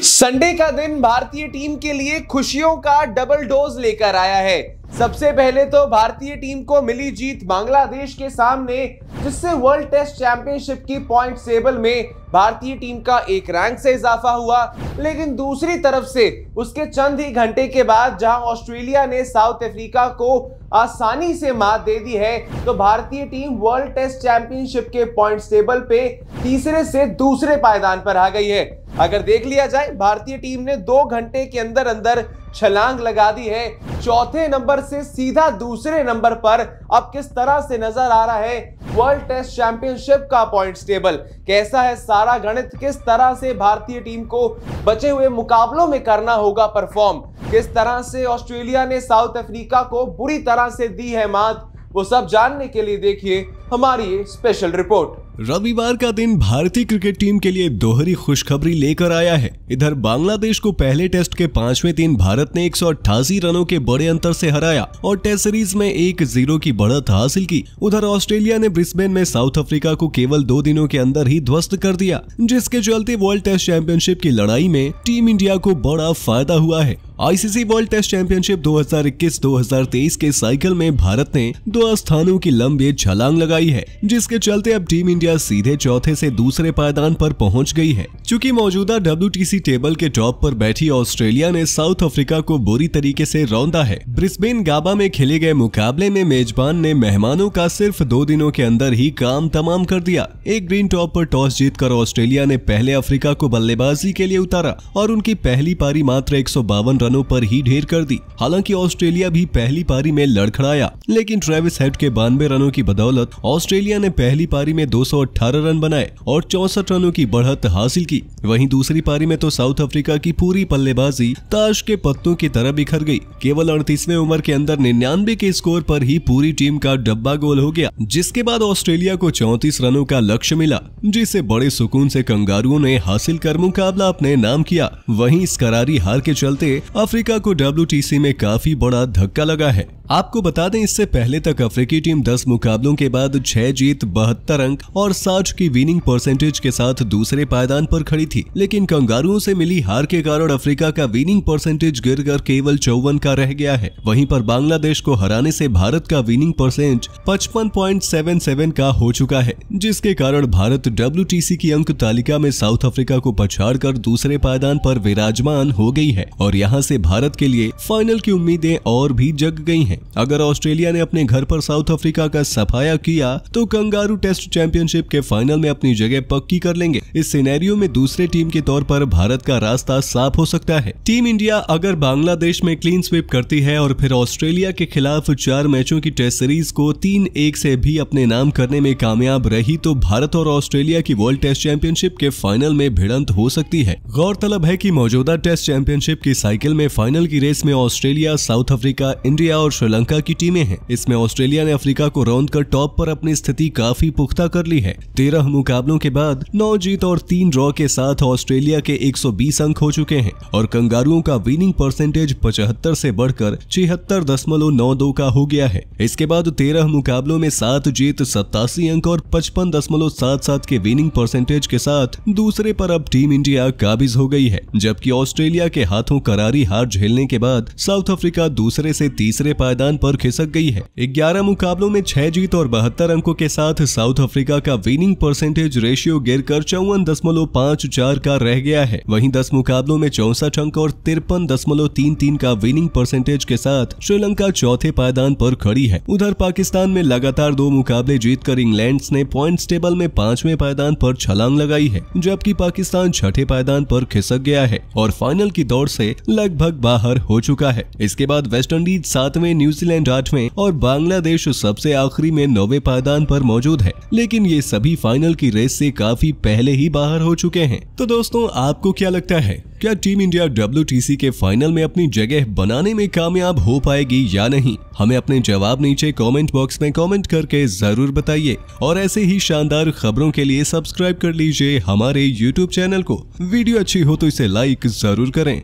Sunday का दिन भारतीय टीम के लिए खुशियों का डबल डोज लेकर आया है सबसे पहले तो भारतीय टीम को मिली जीत बांग्लादेश के सामने जिससे वर्ल्ड टेस्ट चैंपियनशिप की पॉइंट टेबल में भारतीय टीम का एक रैंक से इजाफा हुआ लेकिन दूसरी तरफ से उसके चंद ही घंटे के बाद जहां ऑस्ट्रेलिया ने साउथ अफ्रीका को आसानी से मात दे दी है तो भारतीय टीम वर्ल्ड टेस्ट चैंपियनशिप के पॉइंट टेबल पे तीसरे से दूसरे पायदान पर आ गई है अगर देख लिया जाए भारतीय टीम ने दो घंटे के अंदर अंदर छलांग लगा दी है चौथे नंबर से सीधा दूसरे नंबर पर अब किस तरह से नजर आ रहा है वर्ल्ड टेस्ट चैंपियनशिप का पॉइंट टेबल कैसा है सारा गणित किस तरह से भारतीय टीम को बचे हुए मुकाबलों में करना होगा परफॉर्म किस तरह से ऑस्ट्रेलिया ने साउथ अफ्रीका को बुरी तरह से दी है मात वो सब जानने के लिए देखिए हमारी ये स्पेशल रिपोर्ट रविवार का दिन भारतीय क्रिकेट टीम के लिए दोहरी खुशखबरी लेकर आया है इधर बांग्लादेश को पहले टेस्ट के पांचवें दिन भारत ने एक रनों के बड़े अंतर से हराया और टेस्ट सीरीज में एक जीरो की बढ़त हासिल की उधर ऑस्ट्रेलिया ने ब्रिस्बेन में साउथ अफ्रीका को केवल दो दिनों के अंदर ही ध्वस्त कर दिया जिसके चलते वर्ल्ड टेस्ट चैंपियनशिप की लड़ाई में टीम इंडिया को बड़ा फायदा हुआ है आईसीसी वर्ल्ड टेस्ट चैंपियनशिप 2021-2023 के साइकिल में भारत ने दो स्थानों की लंबी छलांग लगाई आई है जिसके चलते अब टीम इंडिया सीधे चौथे से दूसरे पायदान पर पहुंच गई है क्योंकि मौजूदा डब्ल्यू टेबल के टॉप पर बैठी ऑस्ट्रेलिया ने साउथ अफ्रीका को बुरी तरीके से रौंदा है ब्रिस्बेन गाबा में खेले गए मुकाबले में मेजबान ने मेहमानों का सिर्फ दो दिनों के अंदर ही काम तमाम कर दिया एक ग्रीन टॉप पर टॉस जीतकर ऑस्ट्रेलिया ने पहले अफ्रीका को बल्लेबाजी के लिए उतारा और उनकी पहली पारी मात्र एक रनों पर ही ढेर कर दी हालांकि ऑस्ट्रेलिया भी पहली पारी में लड़खड़ाया लेकिन ट्रेविस हेड के बानवे रनों की बदौलत ऑस्ट्रेलिया ने पहली पारी में 218 रन बनाए और चौसठ रनों की बढ़त हासिल की वहीं दूसरी पारी में तो साउथ अफ्रीका की पूरी पल्लेबाजी ताश के पत्तों की तरह बिखर गई केवल अड़तीसवे उम्र के अंदर निन्यानवे के स्कोर पर ही पूरी टीम का डब्बा गोल हो गया जिसके बाद ऑस्ट्रेलिया को चौतीस रनों का लक्ष्य मिला जिसे बड़े सुकून ऐसी कंगारुओं ने हासिल कर मुकाबला अपने नाम किया वही इस करारी हार के चलते अफ्रीका को डब्ल्यू में काफी बड़ा धक्का लगा है आपको बता दें इससे पहले तक अफ्रीकी टीम 10 मुकाबलों के बाद 6 जीत बहत्तर अंक और 60 की विनिंग परसेंटेज के साथ दूसरे पायदान पर खड़ी थी लेकिन कंगारुओं से मिली हार के कारण अफ्रीका का विनिंग परसेंटेज गिर कर केवल चौवन का रह गया है वहीं पर बांग्लादेश को हराने से भारत का विनिंग परसेंट पचपन का हो चुका है जिसके कारण भारत डब्ल्यू की अंक तालिका में साउथ अफ्रीका को पछाड़ कर दूसरे पायदान पर विराजमान हो गई है और यहाँ से भारत के लिए फाइनल की उम्मीदें और भी जग गई हैं। अगर ऑस्ट्रेलिया ने अपने घर पर साउथ अफ्रीका का सफाया किया तो कंगारू टेस्ट चैंपियनशिप के फाइनल में अपनी जगह पक्की कर लेंगे इस सिनेरियो में दूसरे टीम के तौर पर भारत का रास्ता साफ हो सकता है टीम इंडिया अगर बांग्लादेश में क्लीन स्वीप करती है और फिर ऑस्ट्रेलिया के खिलाफ चार मैचों की टेस्ट सीरीज को तीन एक से भी अपने नाम करने में कामयाब रही तो भारत और ऑस्ट्रेलिया की वर्ल्ड टेस्ट चैंपियनशिप के फाइनल में भिड़ंत हो सकती है गौरतलब है की मौजूदा टेस्ट चैंपियनशिप की साइकिल में फाइनल की रेस में ऑस्ट्रेलिया साउथ अफ्रीका इंडिया और श्रीलंका श्रीलंका की टीमें हैं इसमें ऑस्ट्रेलिया ने अफ्रीका को रौंद कर टॉप पर अपनी स्थिति काफी पुख्ता कर ली है तेरह मुकाबलों के बाद नौ जीत और तीन ड्रॉ के साथ ऑस्ट्रेलिया के 120 अंक हो चुके हैं और कंगारुओं का विनिंग परसेंटेज पचहत्तर से बढ़कर छिहत्तर दशमलव नौ दो का हो गया है इसके बाद तेरह मुकाबलों में सात जीत सत्तासी अंक और पचपन दशमलव सात सात के विनिंग परसेंटेज के साथ दूसरे पर अब टीम इंडिया काबिज हो गई है जबकि ऑस्ट्रेलिया के हाथों करारी हार झेलने के बाद साउथ अफ्रीका दूसरे से तीसरे पर मैदान पर खिसक गई है ग्यारह मुकाबलों में छह जीत और बहत्तर अंकों के साथ साउथ अफ्रीका का विनिंग परसेंटेज रेशियो गिरकर चौवन दशमलव पाँच चार का रह गया है वहीं दस मुकाबलों में चौसठ अंक और तिरपन दशमलव तीन तीन का विनिंग परसेंटेज के साथ श्रीलंका चौथे पायदान पर खड़ी है उधर पाकिस्तान में लगातार दो मुकाबले जीतकर इंग्लैंड ने पॉइंट टेबल में पांचवें पायदान पर छलांग लगाई है जबकि पाकिस्तान छठे पायदान पर खिसक गया है और फाइनल की दौड़ से लगभग बाहर हो चुका है इसके बाद वेस्टइंडीज सातवें न्यूजीलैंड आठवें और बांग्लादेश सबसे आखिरी में नौवे पायदान पर मौजूद है लेकिन ये सभी फाइनल की रेस से काफी पहले ही बाहर हो चुके हैं तो दोस्तों आपको क्या लगता है क्या टीम इंडिया डब्ल्यू के फाइनल में अपनी जगह बनाने में कामयाब हो पाएगी या नहीं हमें अपने जवाब नीचे कमेंट बॉक्स में कमेंट करके जरूर बताइए और ऐसे ही शानदार खबरों के लिए सब्सक्राइब कर लीजिए हमारे यूट्यूब चैनल को वीडियो अच्छी हो तो इसे लाइक जरूर करें